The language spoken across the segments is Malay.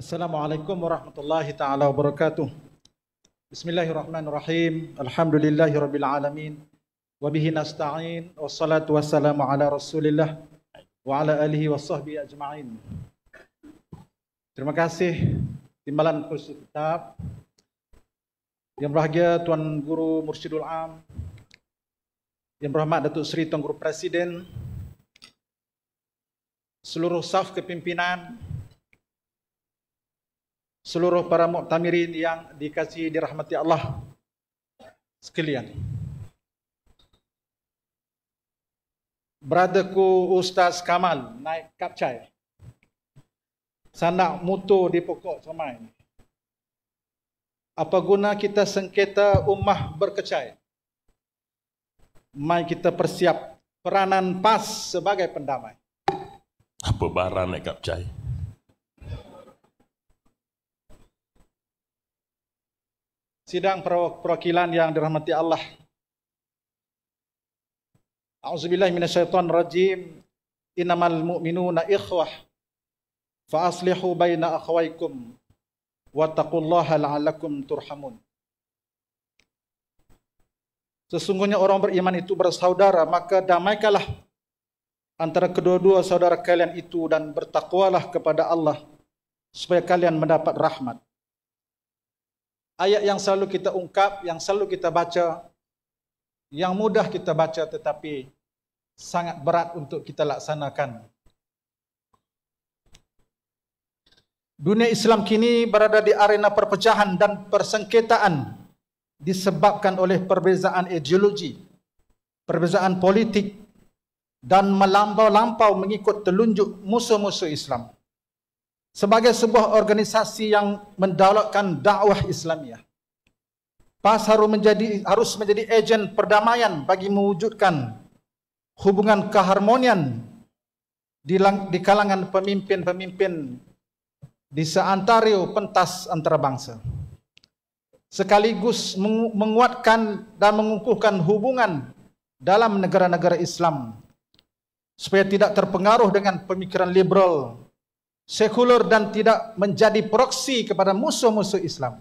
Assalamualaikum warahmatullahi taala wabarakatuh. Bismillahirrahmanirrahim. Alhamdulillahirabbil alamin. Wa bihi nasta'in wassalatu wassalamu ala Rasulillah wa ala alihi washabbi ajmain. Terima kasih timbalan kursus kitab. Yang berbahagia Tuan Guru Mursyidul Am. Yang berhormat Datuk Seri Tuan Guru Presiden. Seluruh saf kepimpinan, seluruh para muktamirin yang dikasihi dirahmati Allah sekalian. Brotherku Ustaz Kamal naik kapcai. Sana mutu di pokok semai. Apa guna kita sengketa ummah berkecai? Mai kita persiap peranan PAS sebagai pendamai. Apa barang naik kapcai? sidang perwakilan yang dirahmati Allah. A'udzubillahi minasyaitonirrajim. Innamal mu'minuna ikhwah. Fa aslihu baina akhwaykum wattaqullaha la'allakum turhamun. Sesungguhnya orang beriman itu bersaudara, maka damaikanlah antara kedua-dua saudara kalian itu dan bertakwalah kepada Allah supaya kalian mendapat rahmat ayat yang selalu kita ungkap, yang selalu kita baca, yang mudah kita baca tetapi sangat berat untuk kita laksanakan. Dunia Islam kini berada di arena perpecahan dan persengketaan disebabkan oleh perbezaan ideologi, perbezaan politik dan melampau-lampau mengikut telunjuk musuh-musuh Islam sebagai sebuah organisasi yang mendaulatkan dakwah Islamiah. PAS harus menjadi harus menjadi ejen perdamaian bagi mewujudkan hubungan keharmonian di, lang, di kalangan pemimpin-pemimpin di seantario pentas antarabangsa. Sekaligus menguatkan dan mengukuhkan hubungan dalam negara-negara Islam supaya tidak terpengaruh dengan pemikiran liberal sekuler dan tidak menjadi proksi kepada musuh-musuh Islam.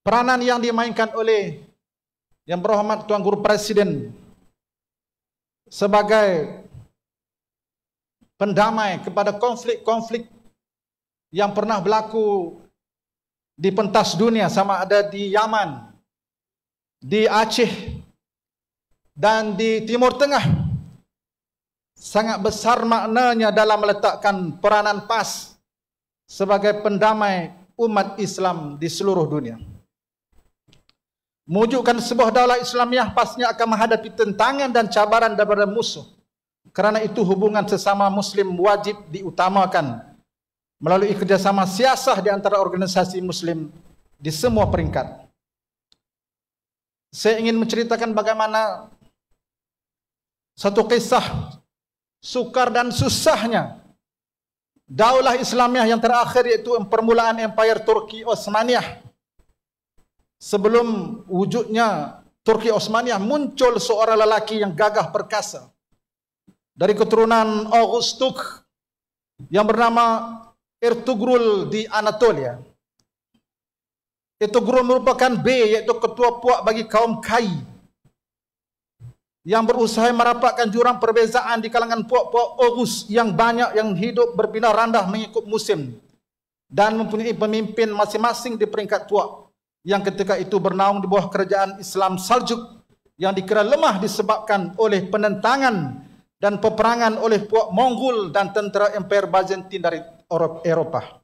Peranan yang dimainkan oleh yang berhormat Tuan Guru Presiden sebagai pendamai kepada konflik-konflik yang pernah berlaku di pentas dunia sama ada di Yaman, di Aceh dan di Timur Tengah sangat besar maknanya dalam meletakkan peranan PAS sebagai pendamai umat Islam di seluruh dunia. Mewujudkan sebuah daulah Islamiah pastinya akan menghadapi tentangan dan cabaran daripada musuh. Kerana itu hubungan sesama Muslim wajib diutamakan melalui kerjasama siasah di antara organisasi Muslim di semua peringkat. Saya ingin menceritakan bagaimana satu kisah sukar dan susahnya daulah Islamiah yang terakhir yaitu permulaan Empire Turki Osmaniyah. Sebelum wujudnya Turki Osmaniyah muncul seorang lelaki yang gagah perkasa dari keturunan Augustuk yang bernama Ertugrul di Anatolia. Ertugrul merupakan B iaitu ketua puak bagi kaum kai yang berusaha merapatkan jurang perbezaan di kalangan puak-puak Orus yang banyak yang hidup berpindah randah mengikut musim dan mempunyai pemimpin masing-masing di peringkat puak yang ketika itu bernaung di bawah kerajaan Islam Saljuk yang dikira lemah disebabkan oleh penentangan dan peperangan oleh puak Mongol dan tentera Empire Byzantine dari Eropah.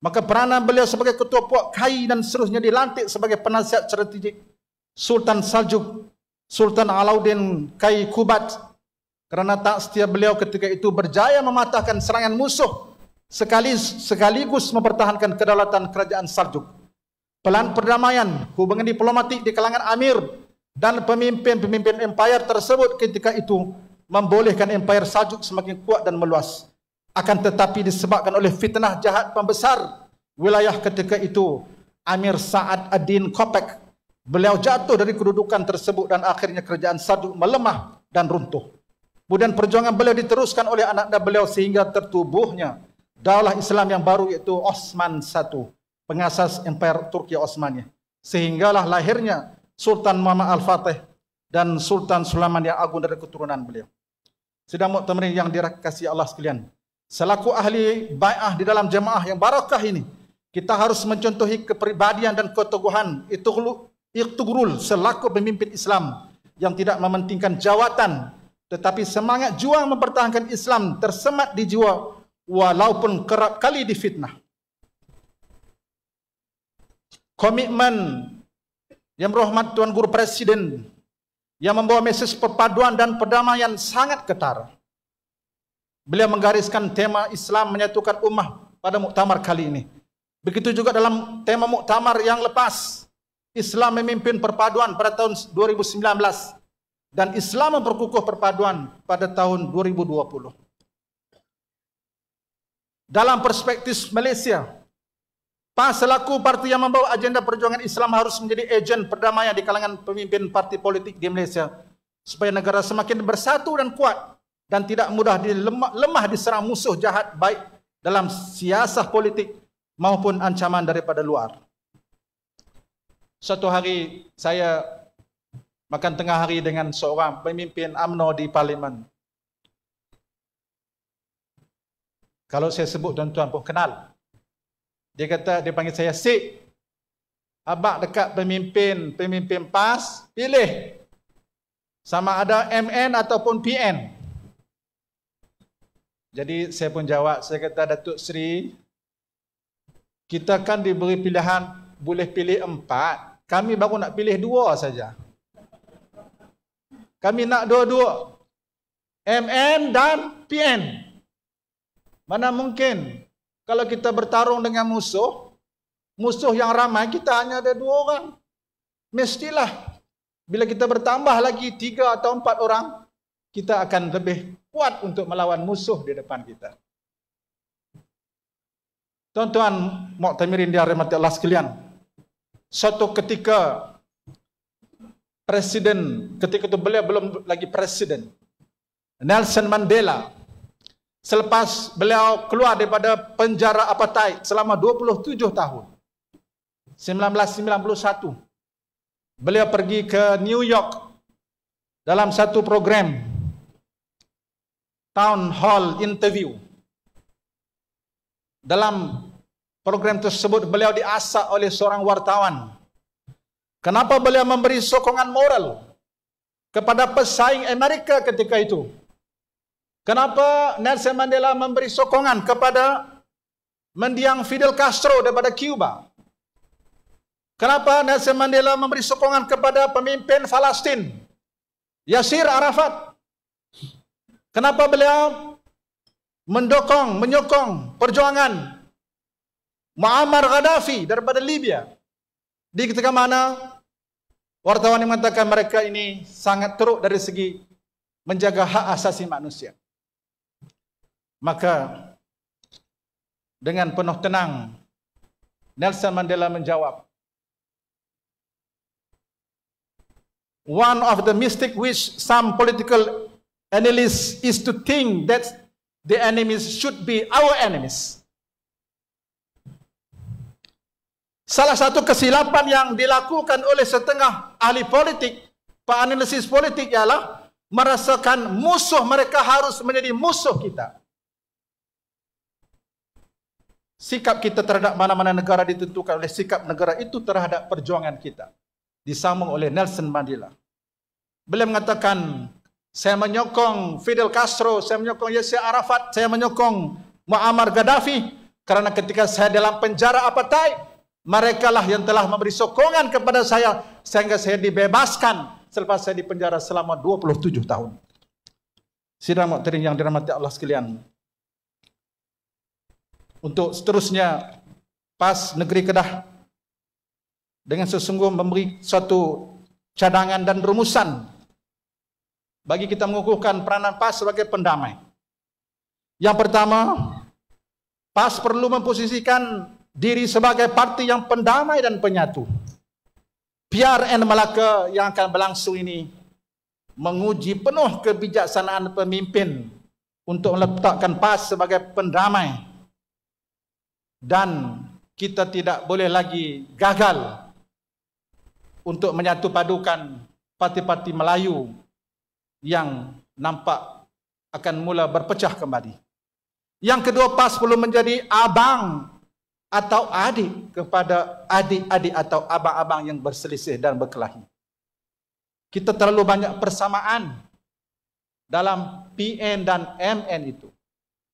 Maka peranan beliau sebagai ketua puak Kai dan seterusnya dilantik sebagai penasihat strategik Sultan Saljuk Sultan Alauddin Kai Kubat kerana tak setia beliau ketika itu berjaya mematahkan serangan musuh sekali sekaligus mempertahankan kedaulatan kerajaan Sarjuk. Pelan perdamaian, hubungan diplomatik di kalangan Amir dan pemimpin-pemimpin Empire tersebut ketika itu membolehkan Empire Sarjuk semakin kuat dan meluas. Akan tetapi disebabkan oleh fitnah jahat pembesar wilayah ketika itu, Amir Sa'ad Adin Kopek Beliau jatuh dari kedudukan tersebut dan akhirnya kerajaan Sadu melemah dan runtuh. Kemudian perjuangan beliau diteruskan oleh anak dan beliau sehingga tertubuhnya daulah Islam yang baru iaitu Osman I, pengasas Empire Turki Osmania. Sehinggalah lahirnya Sultan Muhammad Al-Fatih dan Sultan Sulaiman yang agung dari keturunan beliau. Sedang muktamir yang dirakasi Allah sekalian. Selaku ahli bayah di dalam jemaah yang barakah ini, kita harus mencontohi kepribadian dan keteguhan itu Iqtugrul selaku pemimpin Islam yang tidak mementingkan jawatan tetapi semangat juang mempertahankan Islam tersemat di jiwa walaupun kerap kali difitnah. Komitmen yang berhormat Tuan Guru Presiden yang membawa mesej perpaduan dan perdamaian sangat ketar. Beliau menggariskan tema Islam menyatukan umat pada muktamar kali ini. Begitu juga dalam tema muktamar yang lepas Islam memimpin perpaduan pada tahun 2019 dan Islam memperkukuh perpaduan pada tahun 2020. Dalam perspektif Malaysia, PAS selaku parti yang membawa agenda perjuangan Islam harus menjadi ejen perdamaian di kalangan pemimpin parti politik di Malaysia supaya negara semakin bersatu dan kuat dan tidak mudah dilemah, lemah diserang musuh jahat baik dalam siasah politik maupun ancaman daripada luar. Satu hari saya makan tengah hari dengan seorang pemimpin AMNO di parlimen. Kalau saya sebut tuan-tuan pun kenal. Dia kata, dia panggil saya Sik. Abak dekat pemimpin, pemimpin PAS, pilih. Sama ada MN ataupun PN. Jadi saya pun jawab, saya kata Datuk Seri, kita kan diberi pilihan boleh pilih empat. Kami baru nak pilih dua saja. Kami nak dua-dua. MN dan PN. Mana mungkin kalau kita bertarung dengan musuh, musuh yang ramai kita hanya ada dua orang. Mestilah bila kita bertambah lagi tiga atau empat orang, kita akan lebih kuat untuk melawan musuh di depan kita. Tuan-tuan, Mok Tamirin dia rahmati Allah sekalian. Satu ketika presiden ketika itu beliau belum lagi presiden Nelson Mandela selepas beliau keluar daripada penjara apartheid selama 27 tahun 1991 beliau pergi ke New York dalam satu program town hall interview dalam program tersebut beliau diasak oleh seorang wartawan. Kenapa beliau memberi sokongan moral kepada pesaing Amerika ketika itu? Kenapa Nelson Mandela memberi sokongan kepada mendiang Fidel Castro daripada Cuba? Kenapa Nelson Mandela memberi sokongan kepada pemimpin Palestin Yasir Arafat? Kenapa beliau mendukung, menyokong perjuangan Muammar Gaddafi daripada Libya. Di ketika mana wartawan yang mengatakan mereka ini sangat teruk dari segi menjaga hak asasi manusia. Maka dengan penuh tenang Nelson Mandela menjawab One of the mistake which some political analysts is to think that the enemies should be our enemies. Salah satu kesilapan yang dilakukan oleh setengah ahli politik, analisis politik ialah merasakan musuh mereka harus menjadi musuh kita. Sikap kita terhadap mana-mana negara ditentukan oleh sikap negara itu terhadap perjuangan kita. Disambung oleh Nelson Mandela. Beliau mengatakan, saya menyokong Fidel Castro, saya menyokong Yasser Arafat, saya menyokong Muammar Gaddafi. Kerana ketika saya dalam penjara apartheid, mereka lah yang telah memberi sokongan kepada saya sehingga saya dibebaskan selepas saya dipenjara selama 27 tahun. Sidang Mokterin yang dirahmati Allah sekalian. Untuk seterusnya PAS Negeri Kedah dengan sesungguh memberi suatu cadangan dan rumusan bagi kita mengukuhkan peranan PAS sebagai pendamai. Yang pertama, PAS perlu memposisikan diri sebagai parti yang pendamai dan penyatu. PRN Melaka yang akan berlangsung ini menguji penuh kebijaksanaan pemimpin untuk meletakkan PAS sebagai pendamai dan kita tidak boleh lagi gagal untuk menyatupadukan parti-parti Melayu yang nampak akan mula berpecah kembali. Yang kedua PAS perlu menjadi abang atau adik kepada adik-adik atau abang-abang yang berselisih dan berkelahi. Kita terlalu banyak persamaan dalam PN dan MN itu.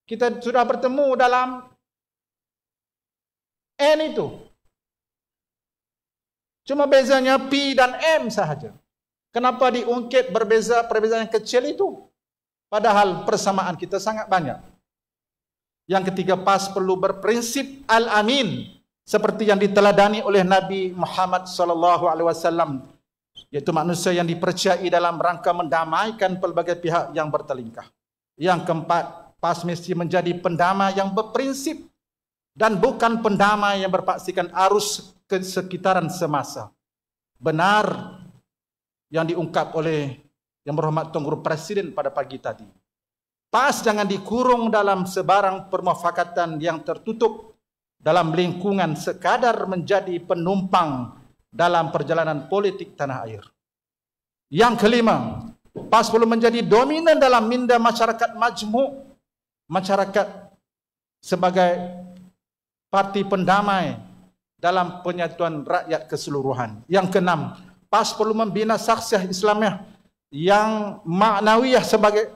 Kita sudah bertemu dalam N itu. Cuma bezanya P dan M sahaja. Kenapa diungkit berbeza perbezaan kecil itu? Padahal persamaan kita sangat banyak. Yang ketiga pas perlu berprinsip al-amin seperti yang diteladani oleh Nabi Muhammad sallallahu alaihi wasallam yaitu manusia yang dipercayai dalam rangka mendamaikan pelbagai pihak yang bertelingkah. Yang keempat, pas mesti menjadi pendama yang berprinsip dan bukan pendama yang berpaksikan arus ke sekitaran semasa. Benar yang diungkap oleh yang berhormat Tunggur Presiden pada pagi tadi. Pas jangan dikurung dalam sebarang permufakatan yang tertutup dalam lingkungan sekadar menjadi penumpang dalam perjalanan politik tanah air. Yang kelima, pas perlu menjadi dominan dalam minda masyarakat majmuk, masyarakat sebagai parti pendamai dalam penyatuan rakyat keseluruhan. Yang keenam, PAS perlu membina saksiah Islamiah yang maknawiyah sebagai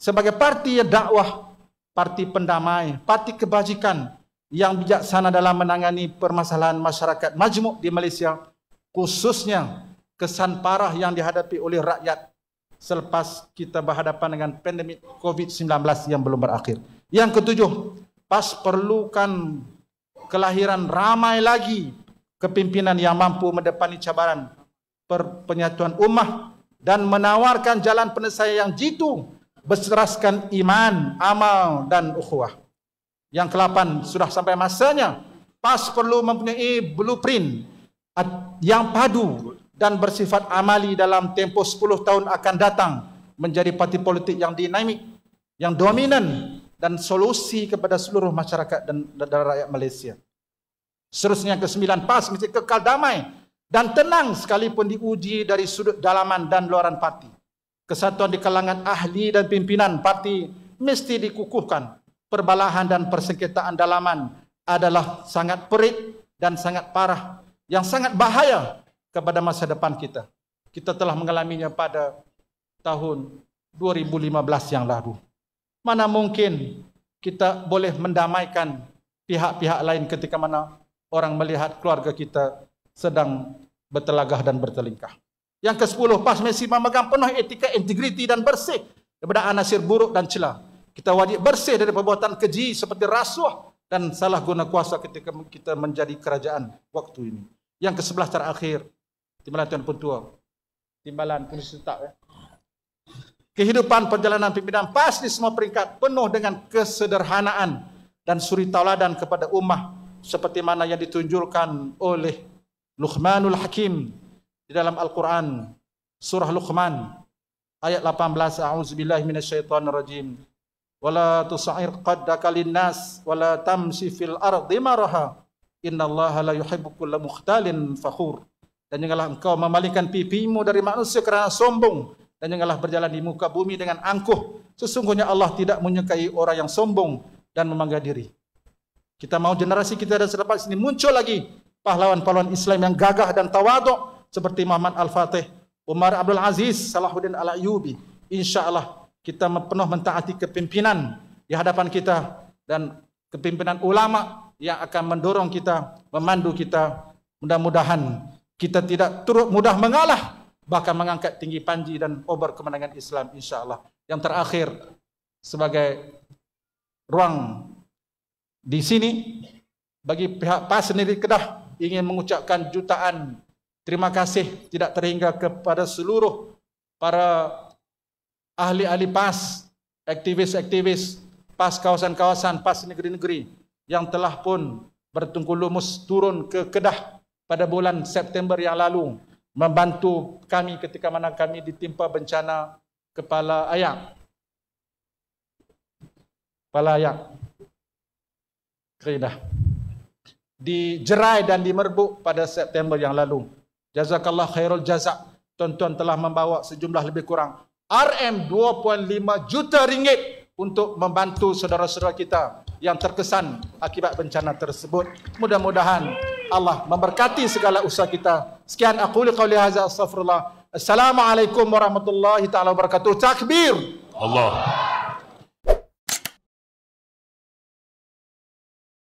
sebagai parti yang dakwah, parti pendamai, parti kebajikan yang bijaksana dalam menangani permasalahan masyarakat majmuk di Malaysia, khususnya kesan parah yang dihadapi oleh rakyat selepas kita berhadapan dengan pandemik COVID-19 yang belum berakhir. Yang ketujuh, PAS perlukan kelahiran ramai lagi kepimpinan yang mampu mendepani cabaran per penyatuan umat dan menawarkan jalan penyelesaian yang jitu berseraskan iman, amal dan ukhuwah. Yang kelapan sudah sampai masanya PAS perlu mempunyai blueprint yang padu dan bersifat amali dalam tempoh 10 tahun akan datang menjadi parti politik yang dinamik, yang dominan dan solusi kepada seluruh masyarakat dan, rakyat Malaysia. Seterusnya ke-9 PAS mesti kekal damai dan tenang sekalipun diuji dari sudut dalaman dan luaran parti kesatuan di kalangan ahli dan pimpinan parti mesti dikukuhkan. Perbalahan dan persengketaan dalaman adalah sangat perit dan sangat parah yang sangat bahaya kepada masa depan kita. Kita telah mengalaminya pada tahun 2015 yang lalu. Mana mungkin kita boleh mendamaikan pihak-pihak lain ketika mana orang melihat keluarga kita sedang bertelagah dan bertelingkah. Yang ke-10, pas mesti memegang penuh etika integriti dan bersih daripada anasir buruk dan celah. Kita wajib bersih dari perbuatan keji seperti rasuah dan salah guna kuasa ketika kita menjadi kerajaan waktu ini. Yang ke-11 terakhir, timbalan Tuan Pentua. Timbalan polis tetap ya. Kehidupan perjalanan pimpinan PAS di semua peringkat penuh dengan kesederhanaan dan suri tauladan kepada ummah seperti mana yang ditunjukkan oleh Luqmanul Hakim di dalam Al-Quran surah Luqman ayat 18 a'udzubillahi rajim, wala tusair qaddaka linnas wala tamsi fil ardi maraha innallaha la yuhibbu kulla mukhtalin fakhur dan janganlah engkau memalingkan pipimu dari manusia kerana sombong dan janganlah berjalan di muka bumi dengan angkuh sesungguhnya Allah tidak menyukai orang yang sombong dan memangga diri kita mau generasi kita dan selepas ini muncul lagi pahlawan-pahlawan Islam yang gagah dan tawaduk seperti Muhammad Al-Fatih, Umar Abdul Aziz, Salahuddin Al-Ayubi. InsyaAllah kita penuh mentaati kepimpinan di hadapan kita dan kepimpinan ulama yang akan mendorong kita, memandu kita. Mudah-mudahan kita tidak turut mudah mengalah bahkan mengangkat tinggi panji dan obor kemenangan Islam insyaAllah. Yang terakhir sebagai ruang di sini bagi pihak PAS sendiri Kedah ingin mengucapkan jutaan Terima kasih tidak terhingga kepada seluruh para ahli-ahli PAS, aktivis-aktivis PAS kawasan-kawasan, PAS negeri-negeri yang telah pun bertungkul lumus turun ke Kedah pada bulan September yang lalu membantu kami ketika mana kami ditimpa bencana kepala ayam. Kepala ayam. Kedah Dijerai dan dimerbuk pada September yang lalu. Jazakallah khairul jazak. Tuan-tuan telah membawa sejumlah lebih kurang RM2.5 juta ringgit untuk membantu saudara-saudara kita yang terkesan akibat bencana tersebut. Mudah-mudahan Allah memberkati segala usaha kita. Sekian aku li qawli astagfirullah. Assalamualaikum warahmatullahi taala wabarakatuh. Takbir. Allah.